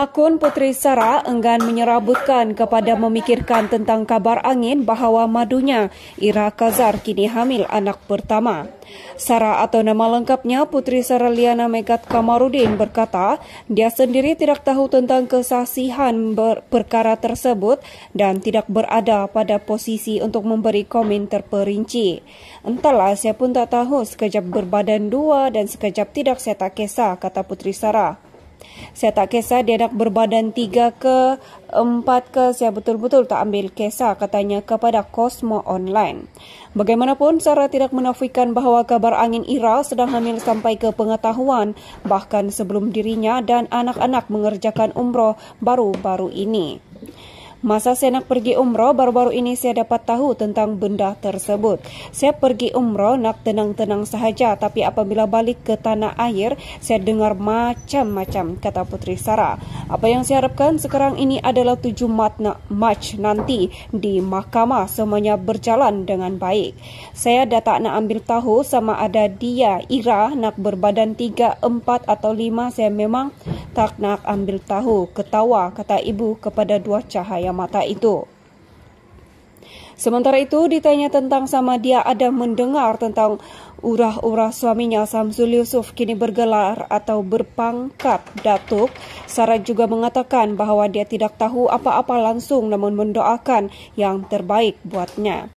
pelakon Puteri Sara enggan menyerabutkan kepada memikirkan tentang kabar angin bahawa madunya Ira Kazar kini hamil anak pertama. Sara atau nama lengkapnya Puteri Sara Liana Megat Kamarudin berkata dia sendiri tidak tahu tentang kesahsihan ber- perkara tersebut dan tidak berada pada posisi untuk memberi komen terperinci. Entahlah saya pun tak tahu sekejap berbadan dua dan sekejap tidak saya tak kisah kata Puteri Sara. Saya tak kisah dia nak berbadan tiga ke empat ke saya betul-betul tak ambil kisah katanya kepada Cosmo Online. Bagaimanapun Sarah tidak menafikan bahawa kabar angin Ira sedang hamil sampai ke pengetahuan bahkan sebelum dirinya dan anak-anak mengerjakan umroh baru-baru ini. Masa saya nak pergi umroh baru-baru ini saya dapat tahu tentang benda tersebut. Saya pergi umroh nak tenang-tenang sahaja, tapi apabila balik ke tanah air, saya dengar macam-macam, kata Putri Sarah. Apa yang saya harapkan sekarang ini adalah tujuh mat nak match nanti di mahkamah semuanya berjalan dengan baik. Saya dah tak nak ambil tahu sama ada dia, Ira, nak berbadan tiga empat atau lima. saya memang tak nak ambil tahu, ketawa kata ibu kepada dua cahaya mata itu. Sementara itu ditanya tentang sama dia ada mendengar tentang urah-urah suaminya Samsul Yusuf kini bergelar atau berpangkat datuk. Sarah juga mengatakan bahawa dia tidak tahu apa-apa langsung namun mendoakan yang terbaik buatnya.